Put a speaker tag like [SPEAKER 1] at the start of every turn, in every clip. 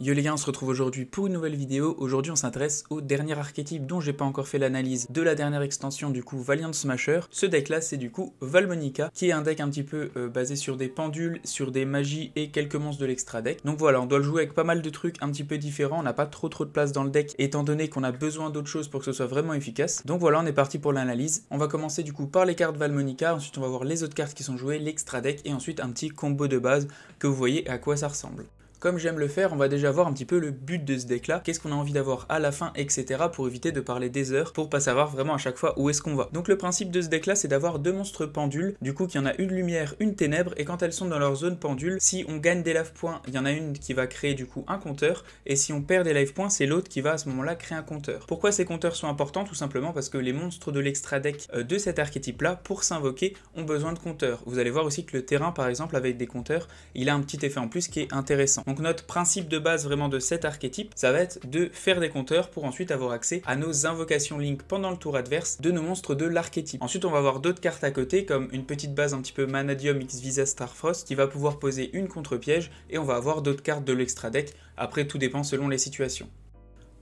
[SPEAKER 1] Yo les gars, on se retrouve aujourd'hui pour une nouvelle vidéo. Aujourd'hui, on s'intéresse au dernier archétype dont j'ai pas encore fait l'analyse de la dernière extension du coup Valiant Smasher. Ce deck là, c'est du coup Valmonica, qui est un deck un petit peu euh, basé sur des pendules, sur des magies et quelques monstres de l'extra deck. Donc voilà, on doit le jouer avec pas mal de trucs un petit peu différents. On n'a pas trop trop de place dans le deck étant donné qu'on a besoin d'autres choses pour que ce soit vraiment efficace. Donc voilà, on est parti pour l'analyse. On va commencer du coup par les cartes Valmonica, ensuite on va voir les autres cartes qui sont jouées, l'extra deck et ensuite un petit combo de base que vous voyez à quoi ça ressemble. Comme j'aime le faire, on va déjà voir un petit peu le but de ce deck là, qu'est-ce qu'on a envie d'avoir à la fin, etc. pour éviter de parler des heures, pour pas savoir vraiment à chaque fois où est-ce qu'on va. Donc le principe de ce deck là, c'est d'avoir deux monstres pendules, du coup qu'il y en a une lumière, une ténèbre, et quand elles sont dans leur zone pendule, si on gagne des life points, il y en a une qui va créer du coup un compteur, et si on perd des life points, c'est l'autre qui va à ce moment-là créer un compteur. Pourquoi ces compteurs sont importants Tout simplement parce que les monstres de l'extra deck euh, de cet archétype là, pour s'invoquer, ont besoin de compteurs. Vous allez voir aussi que le terrain par exemple avec des compteurs, il a un petit effet en plus qui est intéressant. Donc notre principe de base vraiment de cet archétype, ça va être de faire des compteurs pour ensuite avoir accès à nos invocations Link pendant le tour adverse de nos monstres de l'archétype. Ensuite, on va avoir d'autres cartes à côté comme une petite base un petit peu Manadium X Visa Starfrost qui va pouvoir poser une contre-piège et on va avoir d'autres cartes de l'extra deck. Après, tout dépend selon les situations.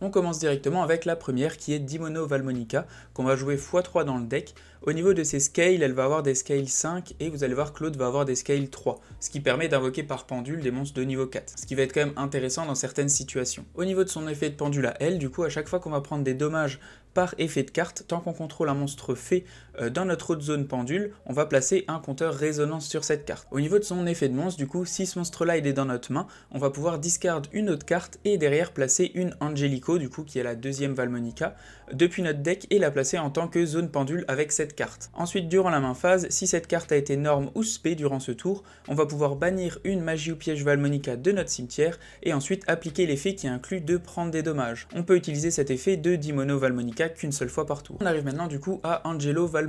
[SPEAKER 1] On commence directement avec la première qui est Dimono Valmonica qu'on va jouer x3 dans le deck. Au niveau de ses scales, elle va avoir des scales 5 et vous allez voir Claude va avoir des scales 3, ce qui permet d'invoquer par pendule des monstres de niveau 4, ce qui va être quand même intéressant dans certaines situations. Au niveau de son effet de pendule à elle, du coup à chaque fois qu'on va prendre des dommages par effet de carte, tant qu'on contrôle un monstre fait euh, dans notre autre zone pendule, on va placer un compteur résonance sur cette carte. Au niveau de son effet de monstre, du coup, si ce monstre-là est dans notre main, on va pouvoir discard une autre carte et derrière placer une Angelico, du coup, qui est la deuxième Valmonica, depuis notre deck et la placer en tant que zone pendule avec cette carte. Ensuite, durant la main phase, si cette carte a été norme ou spé durant ce tour, on va pouvoir bannir une magie ou piège Valmonica de notre cimetière et ensuite appliquer l'effet qui inclut de prendre des dommages. On peut utiliser cet effet de Dimono Valmonica qu'une seule fois par tour. On arrive maintenant du coup à Angelo Valmonica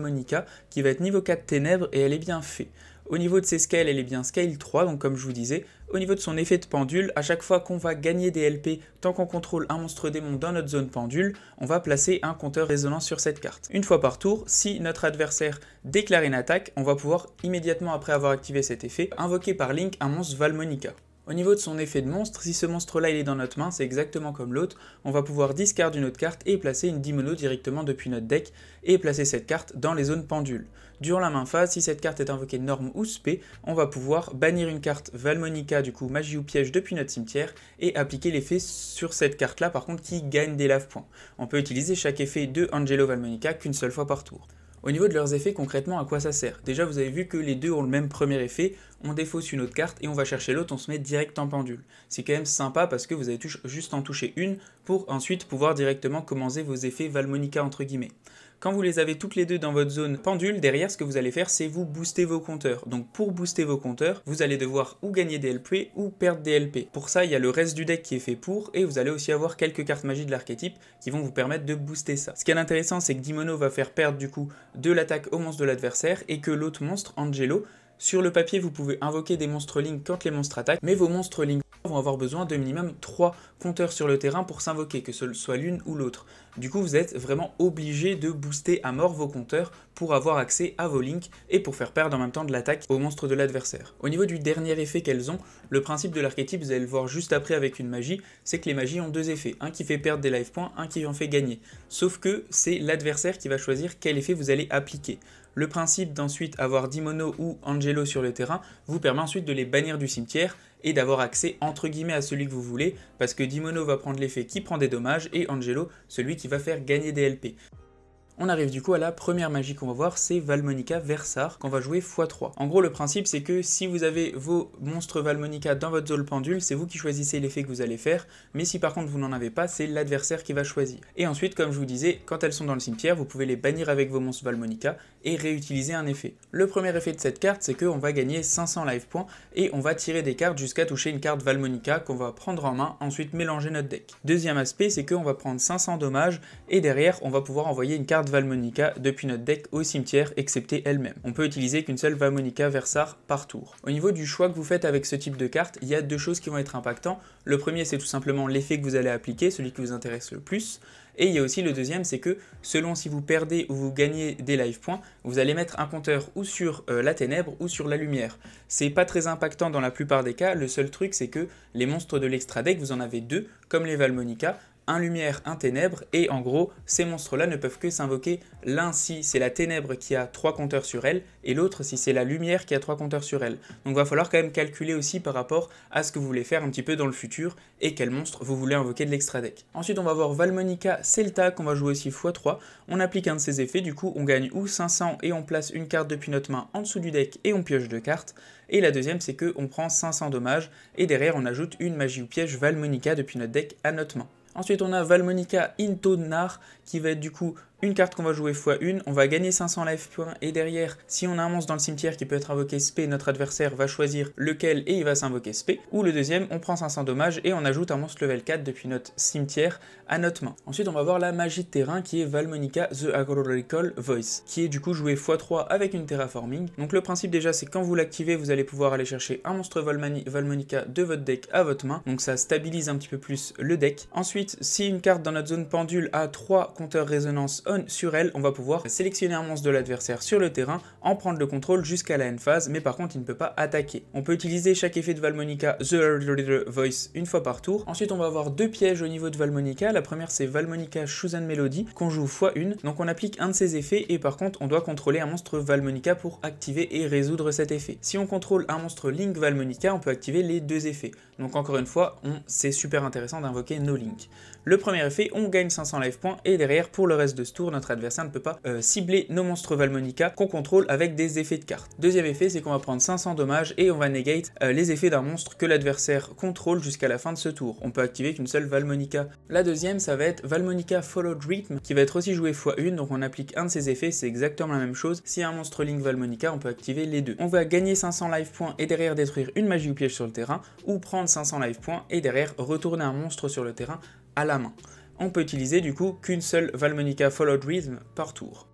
[SPEAKER 1] qui va être niveau 4 ténèbres et elle est bien fait. Au niveau de ses scales, elle est bien scale 3, donc comme je vous disais. Au niveau de son effet de pendule, à chaque fois qu'on va gagner des LP tant qu'on contrôle un monstre démon dans notre zone pendule, on va placer un compteur résonant sur cette carte. Une fois par tour, si notre adversaire déclare une attaque, on va pouvoir immédiatement après avoir activé cet effet, invoquer par Link un monstre Valmonica. Au niveau de son effet de monstre, si ce monstre-là il est dans notre main, c'est exactement comme l'autre, on va pouvoir discard une autre carte et placer une dimono directement depuis notre deck et placer cette carte dans les zones pendules. Durant la main phase, si cette carte est invoquée norme ou spé, on va pouvoir bannir une carte Valmonica, du coup magie ou piège depuis notre cimetière et appliquer l'effet sur cette carte-là par contre qui gagne des lave-points. On peut utiliser chaque effet de Angelo Valmonica qu'une seule fois par tour. Au niveau de leurs effets, concrètement, à quoi ça sert Déjà, vous avez vu que les deux ont le même premier effet, on défausse une autre carte et on va chercher l'autre, on se met direct en pendule. C'est quand même sympa parce que vous avez juste en toucher une pour ensuite pouvoir directement commencer vos effets Valmonica entre guillemets. Quand vous les avez toutes les deux dans votre zone pendule, derrière ce que vous allez faire, c'est vous booster vos compteurs. Donc pour booster vos compteurs, vous allez devoir ou gagner des LP ou perdre des LP. Pour ça, il y a le reste du deck qui est fait pour, et vous allez aussi avoir quelques cartes magie de l'archétype qui vont vous permettre de booster ça. Ce qui est intéressant, c'est que Dimono va faire perdre du coup de l'attaque au monstre de l'adversaire, et que l'autre monstre, Angelo, sur le papier, vous pouvez invoquer des monstres Link quand les monstres attaquent, mais vos monstres Link vont avoir besoin de minimum 3 compteurs sur le terrain pour s'invoquer, que ce soit l'une ou l'autre. Du coup, vous êtes vraiment obligé de booster à mort vos compteurs pour avoir accès à vos links et pour faire perdre en même temps de l'attaque aux monstres de l'adversaire. Au niveau du dernier effet qu'elles ont, le principe de l'archétype, vous allez le voir juste après avec une magie, c'est que les magies ont deux effets, un qui fait perdre des life points, un qui en fait gagner. Sauf que c'est l'adversaire qui va choisir quel effet vous allez appliquer. Le principe d'ensuite avoir Dimono ou Angelo sur le terrain vous permet ensuite de les bannir du cimetière et d'avoir accès entre guillemets à celui que vous voulez parce que Dimono va prendre l'effet qui prend des dommages et Angelo celui qui va faire gagner des LP. On arrive du coup à la première magie qu'on va voir, c'est Valmonica Versar, qu'on va jouer x3. En gros, le principe, c'est que si vous avez vos monstres Valmonica dans votre zone pendule, c'est vous qui choisissez l'effet que vous allez faire, mais si par contre vous n'en avez pas, c'est l'adversaire qui va choisir. Et ensuite, comme je vous disais, quand elles sont dans le cimetière, vous pouvez les bannir avec vos monstres Valmonica et réutiliser un effet. Le premier effet de cette carte, c'est qu'on va gagner 500 life points et on va tirer des cartes jusqu'à toucher une carte Valmonica qu'on va prendre en main, ensuite mélanger notre deck. Deuxième aspect, c'est qu'on va prendre 500 dommages et derrière, on va pouvoir envoyer une carte Valmonica depuis notre deck au cimetière, excepté elle-même. On peut utiliser qu'une seule Valmonica Versar par tour. Au niveau du choix que vous faites avec ce type de carte, il y a deux choses qui vont être impactantes. Le premier, c'est tout simplement l'effet que vous allez appliquer, celui qui vous intéresse le plus. Et il y a aussi le deuxième, c'est que selon si vous perdez ou vous gagnez des live points, vous allez mettre un compteur ou sur euh, la ténèbre ou sur la lumière. C'est pas très impactant dans la plupart des cas, le seul truc c'est que les monstres de l'extra deck, vous en avez deux, comme les Valmonica, un lumière, un ténèbre, et en gros, ces monstres-là ne peuvent que s'invoquer l'un si c'est la ténèbre qui a trois compteurs sur elle, et l'autre si c'est la lumière qui a trois compteurs sur elle. Donc va falloir quand même calculer aussi par rapport à ce que vous voulez faire un petit peu dans le futur, et quel monstre vous voulez invoquer de l'extra deck. Ensuite, on va voir Valmonica Celta, qu'on va jouer aussi x3, on applique un de ses effets, du coup on gagne ou 500 et on place une carte depuis notre main en dessous du deck et on pioche deux cartes, et la deuxième c'est que on prend 500 dommages, et derrière on ajoute une magie ou piège Valmonica depuis notre deck à notre main. Ensuite, on a Valmonica Intonar qui va être du coup une carte qu'on va jouer x1, on va gagner 500 life points et derrière, si on a un monstre dans le cimetière qui peut être invoqué SP, notre adversaire va choisir lequel et il va s'invoquer SP. Ou le deuxième, on prend 500 dommages et on ajoute un monstre level 4 depuis notre cimetière à notre main. Ensuite, on va voir la magie de terrain qui est Valmonica The Agro Voice, qui est du coup joué x3 avec une terraforming. Donc le principe déjà, c'est quand vous l'activez, vous allez pouvoir aller chercher un monstre Valmonica de votre deck à votre main. Donc ça stabilise un petit peu plus le deck. Ensuite, si une carte dans notre zone pendule a 3 compteurs résonance sur elle, on va pouvoir sélectionner un monstre de l'adversaire sur le terrain, en prendre le contrôle jusqu'à la end phase, mais par contre il ne peut pas attaquer. On peut utiliser chaque effet de Valmonica The Voice une fois par tour. Ensuite on va avoir deux pièges au niveau de Valmonica. La première c'est Valmonica Chosen Melody qu'on joue x1. Donc on applique un de ses effets et par contre on doit contrôler un monstre Valmonica pour activer et résoudre cet effet. Si on contrôle un monstre Link Valmonica, on peut activer les deux effets. Donc encore une fois, c'est super intéressant d'invoquer nos Link. Le premier effet, on gagne 500 life points et derrière pour le reste de ce notre adversaire ne peut pas euh, cibler nos monstres Valmonica qu'on contrôle avec des effets de cartes. Deuxième effet, c'est qu'on va prendre 500 dommages et on va negate euh, les effets d'un monstre que l'adversaire contrôle jusqu'à la fin de ce tour. On peut activer qu'une seule Valmonica. La deuxième, ça va être Valmonica Followed Rhythm, qui va être aussi joué x1, donc on applique un de ses effets, c'est exactement la même chose. Si un monstre Link Valmonica, on peut activer les deux. On va gagner 500 life points et derrière détruire une magie ou piège sur le terrain, ou prendre 500 life points et derrière retourner un monstre sur le terrain à la main on peut utiliser du coup qu'une seule Valmonica Followed Rhythm par tour.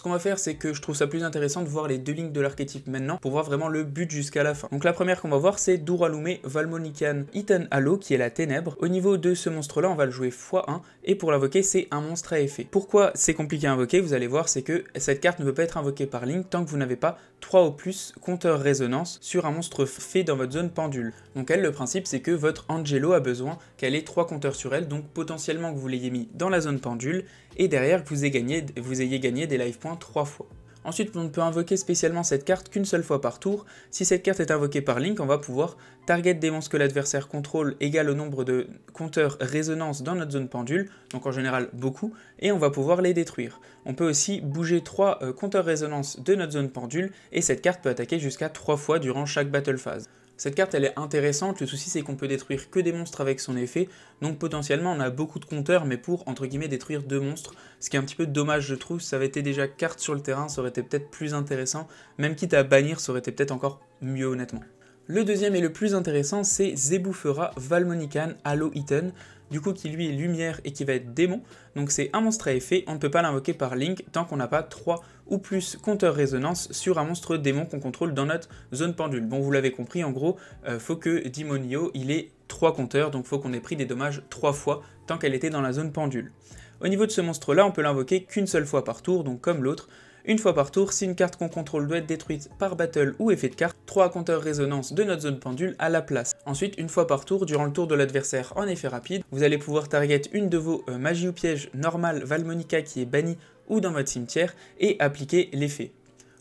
[SPEAKER 1] Ce qu'on va faire, c'est que je trouve ça plus intéressant de voir les deux lignes de l'archétype maintenant pour voir vraiment le but jusqu'à la fin. Donc la première qu'on va voir, c'est Duralume Valmonican Itan Halo, qui est la ténèbre. Au niveau de ce monstre-là, on va le jouer x1, et pour l'invoquer, c'est un monstre à effet. Pourquoi c'est compliqué à invoquer Vous allez voir, c'est que cette carte ne peut pas être invoquée par ligne tant que vous n'avez pas 3 ou plus compteurs résonance sur un monstre fait dans votre zone pendule. Donc elle, le principe, c'est que votre Angelo a besoin qu'elle ait 3 compteurs sur elle, donc potentiellement que vous l'ayez mis dans la zone pendule, et derrière que vous ayez gagné, vous ayez gagné des life points 3 fois. Ensuite, on ne peut invoquer spécialement cette carte qu'une seule fois par tour. Si cette carte est invoquée par Link, on va pouvoir target des monstres que l'adversaire contrôle égal au nombre de compteurs résonance dans notre zone pendule, donc en général beaucoup, et on va pouvoir les détruire. On peut aussi bouger 3 euh, compteurs résonance de notre zone pendule, et cette carte peut attaquer jusqu'à 3 fois durant chaque battle phase. Cette carte elle est intéressante, le souci c'est qu'on peut détruire que des monstres avec son effet, donc potentiellement on a beaucoup de compteurs mais pour entre guillemets détruire deux monstres, ce qui est un petit peu dommage je trouve, ça avait été déjà carte sur le terrain, ça aurait été peut-être plus intéressant, même quitte à bannir ça aurait été peut-être encore mieux honnêtement. Le deuxième et le plus intéressant, c'est Zeboufera, Valmonican Halo Eaten du coup qui lui est lumière et qui va être démon. Donc c'est un monstre à effet, on ne peut pas l'invoquer par Link tant qu'on n'a pas 3 ou plus compteurs résonance sur un monstre démon qu'on contrôle dans notre zone pendule. Bon vous l'avez compris, en gros, euh, faut que dimonio il ait 3 compteurs, donc faut qu'on ait pris des dommages 3 fois tant qu'elle était dans la zone pendule. Au niveau de ce monstre là, on peut l'invoquer qu'une seule fois par tour, donc comme l'autre, une fois par tour, si une carte qu'on contrôle doit être détruite par battle ou effet de carte, 3 compteurs résonance de notre zone pendule à la place. Ensuite, une fois par tour, durant le tour de l'adversaire en effet rapide, vous allez pouvoir target une de vos magie euh, magies ou pièges normales Valmonica qui est bannie ou dans votre cimetière et appliquer l'effet.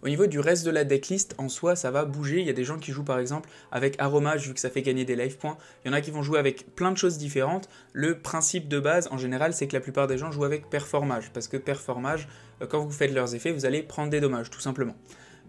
[SPEAKER 1] Au niveau du reste de la decklist, en soi, ça va bouger. Il y a des gens qui jouent par exemple avec aromage, vu que ça fait gagner des life points. Il y en a qui vont jouer avec plein de choses différentes. Le principe de base, en général, c'est que la plupart des gens jouent avec performage, parce que performage, euh, quand vous faites leurs effets, vous allez prendre des dommages, tout simplement.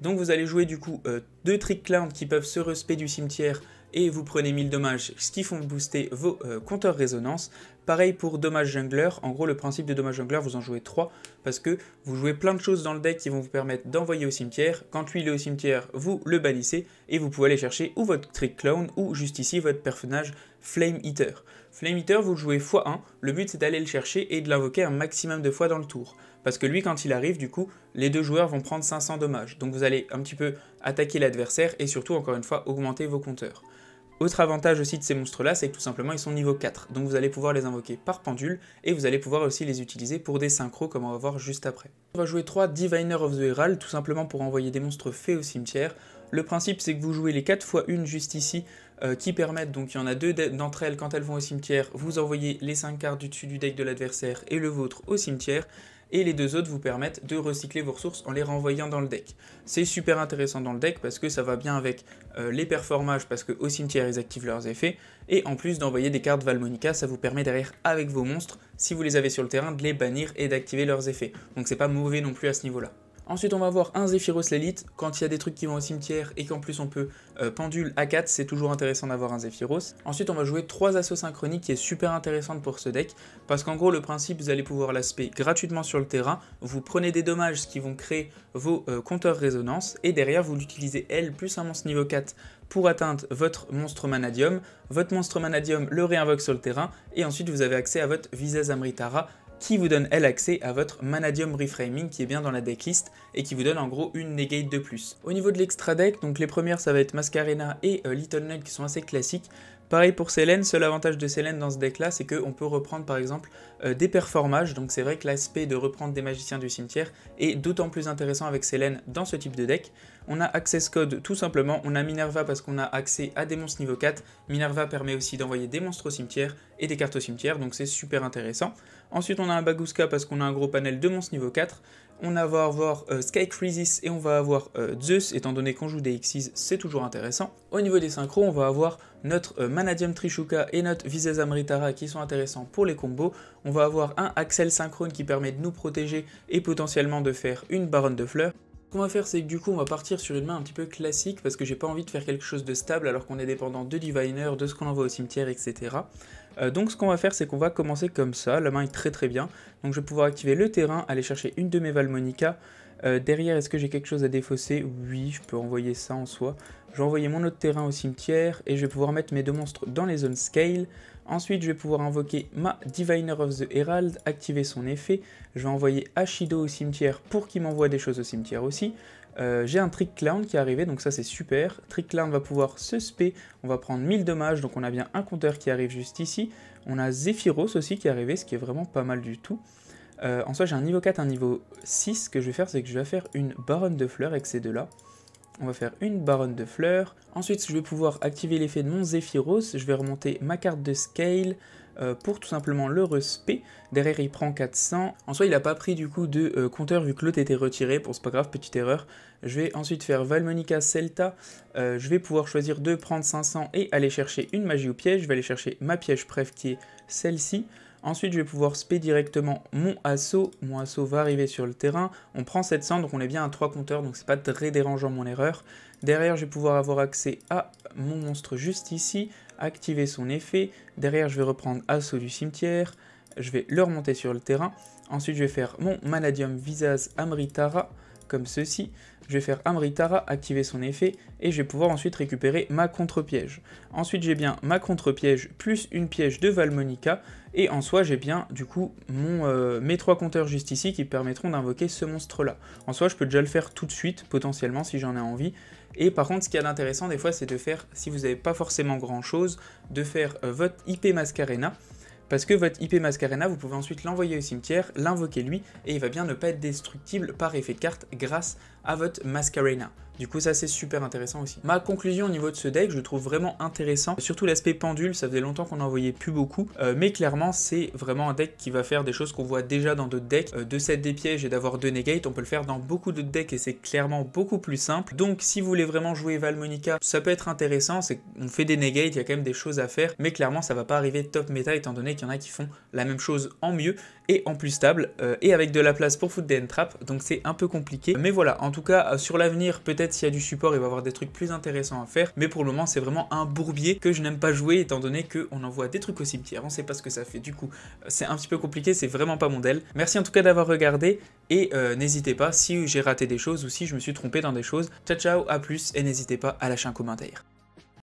[SPEAKER 1] Donc vous allez jouer du coup euh, deux trick clowns qui peuvent se respecter du cimetière et vous prenez 1000 dommages, ce qui font booster vos euh, compteurs résonance. Pareil pour dommage jungler, en gros le principe de dommage jungler vous en jouez 3 parce que vous jouez plein de choses dans le deck qui vont vous permettre d'envoyer au cimetière, quand lui il est au cimetière vous le bannissez et vous pouvez aller chercher ou votre trick clown ou juste ici votre personnage flame eater. Flame eater vous jouez x1, le but c'est d'aller le chercher et de l'invoquer un maximum de fois dans le tour parce que lui quand il arrive du coup les deux joueurs vont prendre 500 dommages donc vous allez un petit peu attaquer l'adversaire et surtout encore une fois augmenter vos compteurs. Autre avantage aussi de ces monstres-là, c'est que tout simplement ils sont niveau 4, donc vous allez pouvoir les invoquer par pendule, et vous allez pouvoir aussi les utiliser pour des synchros comme on va voir juste après. On va jouer 3 Diviner of the Herald, tout simplement pour envoyer des monstres faits au cimetière. Le principe c'est que vous jouez les 4 fois 1 juste ici, euh, qui permettent, donc il y en a deux d'entre elles quand elles vont au cimetière, vous envoyez les 5 cartes du dessus du deck de l'adversaire et le vôtre au cimetière, et les deux autres vous permettent de recycler vos ressources en les renvoyant dans le deck. C'est super intéressant dans le deck parce que ça va bien avec euh, les performages parce que cimetière ils activent leurs effets et en plus d'envoyer des cartes Valmonica, ça vous permet derrière avec vos monstres, si vous les avez sur le terrain, de les bannir et d'activer leurs effets. Donc c'est pas mauvais non plus à ce niveau-là. Ensuite, on va avoir un Zephyros l'élite. Quand il y a des trucs qui vont au cimetière et qu'en plus on peut euh, pendule à 4, c'est toujours intéressant d'avoir un Zephyros. Ensuite, on va jouer 3 assauts synchroniques qui est super intéressante pour ce deck. Parce qu'en gros, le principe, vous allez pouvoir l'aspect gratuitement sur le terrain. Vous prenez des dommages, qui vont créer vos euh, compteurs résonance. Et derrière, vous l'utilisez elle plus un monstre niveau 4 pour atteindre votre monstre manadium. Votre monstre manadium le réinvoque sur le terrain. Et ensuite, vous avez accès à votre Visa Amritara qui vous donne elle accès à votre Manadium Reframing qui est bien dans la decklist et qui vous donne en gros une negate de plus. Au niveau de l'extra deck, donc les premières ça va être Mascarena et euh, Little Knight qui sont assez classiques. Pareil pour Selene, seul avantage de Selene dans ce deck là c'est qu'on peut reprendre par exemple euh, des performages, donc c'est vrai que l'aspect de reprendre des magiciens du cimetière est d'autant plus intéressant avec Selene dans ce type de deck on a Access Code tout simplement, on a Minerva parce qu'on a accès à des monstres niveau 4, Minerva permet aussi d'envoyer des monstres au cimetière et des cartes au cimetière, donc c'est super intéressant. Ensuite on a un Baguska parce qu'on a un gros panel de monstres niveau 4, on va avoir euh, Sky Crisis et on va avoir euh, Zeus, étant donné qu'on joue des Xyz, c'est toujours intéressant. Au niveau des synchros, on va avoir notre euh, Manadium Trishuka et notre Viseza qui sont intéressants pour les combos. On va avoir un Axel Synchrone qui permet de nous protéger et potentiellement de faire une Baronne de Fleurs qu'on va faire, c'est que du coup, on va partir sur une main un petit peu classique parce que j'ai pas envie de faire quelque chose de stable alors qu'on est dépendant de Diviner, de ce qu'on envoie au cimetière, etc. Euh, donc ce qu'on va faire, c'est qu'on va commencer comme ça. La main est très très bien. Donc je vais pouvoir activer le terrain, aller chercher une de mes Valmonica, euh, derrière, est-ce que j'ai quelque chose à défausser Oui, je peux envoyer ça en soi. Je vais envoyer mon autre terrain au cimetière et je vais pouvoir mettre mes deux monstres dans les zones scale. Ensuite, je vais pouvoir invoquer ma Diviner of the Herald, activer son effet. Je vais envoyer Ashido au cimetière pour qu'il m'envoie des choses au cimetière aussi. Euh, j'ai un Trick Clown qui est arrivé, donc ça c'est super. Trick Clown va pouvoir se spé, on va prendre 1000 dommages, donc on a bien un compteur qui arrive juste ici. On a Zephyros aussi qui est arrivé, ce qui est vraiment pas mal du tout. Euh, en soi, j'ai un niveau 4, un niveau 6. Ce que je vais faire, c'est que je vais faire une baronne de fleurs avec ces deux-là. On va faire une baronne de fleurs. Ensuite, je vais pouvoir activer l'effet de mon Zephyros. Je vais remonter ma carte de scale euh, pour tout simplement le respect. Derrière, il prend 400. En soi, il n'a pas pris du coup de euh, compteur vu que l'autre était retiré. Pour c'est pas grave, petite erreur. Je vais ensuite faire Valmonica Celta. je vais pouvoir choisir de prendre 500 et aller chercher une magie ou piège. Je vais aller chercher ma piège préf qui est celle-ci. Ensuite, je vais pouvoir spé directement mon assaut. Mon assaut va arriver sur le terrain. On prend cette cendre. on est bien à 3 compteurs, donc c'est pas très dérangeant mon erreur. Derrière, je vais pouvoir avoir accès à mon monstre juste ici, activer son effet. Derrière, je vais reprendre assaut du cimetière. Je vais le remonter sur le terrain. Ensuite, je vais faire mon manadium Visas Amritara comme ceci. Je vais faire Amritara, activer son effet, et je vais pouvoir ensuite récupérer ma contre-piège. Ensuite, j'ai bien ma contre-piège plus une piège de Valmonica, et en soi, j'ai bien du coup mon, euh, mes trois compteurs juste ici qui permettront d'invoquer ce monstre-là. En soi, je peux déjà le faire tout de suite, potentiellement, si j'en ai envie. Et par contre, ce qui a d'intéressant des fois, c'est de faire, si vous n'avez pas forcément grand-chose, de faire euh, votre IP Mascarena, parce que votre IP Mascarena, vous pouvez ensuite l'envoyer au cimetière, l'invoquer lui, et il va bien ne pas être destructible par effet de carte grâce à votre Mascarena. Du coup, ça c'est super intéressant aussi. Ma conclusion au niveau de ce deck, je trouve vraiment intéressant. Surtout l'aspect pendule, ça faisait longtemps qu'on n'en voyait plus beaucoup. Euh, mais clairement, c'est vraiment un deck qui va faire des choses qu'on voit déjà dans d'autres decks. Euh, de 7 des pièges et d'avoir 2 negates, on peut le faire dans beaucoup d'autres decks et c'est clairement beaucoup plus simple. Donc si vous voulez vraiment jouer Valmonica, ça peut être intéressant. On fait des negates, il y a quand même des choses à faire. Mais clairement, ça va pas arriver top méta étant donné il y en a qui font la même chose en mieux et en plus stable euh, et avec de la place pour foutre des end donc c'est un peu compliqué mais voilà en tout cas euh, sur l'avenir peut-être s'il y a du support il va y avoir des trucs plus intéressants à faire mais pour le moment c'est vraiment un bourbier que je n'aime pas jouer étant donné qu'on envoie des trucs au cimetière on sait pas ce que ça fait du coup euh, c'est un petit peu compliqué c'est vraiment pas mon del merci en tout cas d'avoir regardé et n'hésitez pas si j'ai raté des choses ou si je me suis trompé dans des choses ciao ciao à plus et n'hésitez pas à lâcher un commentaire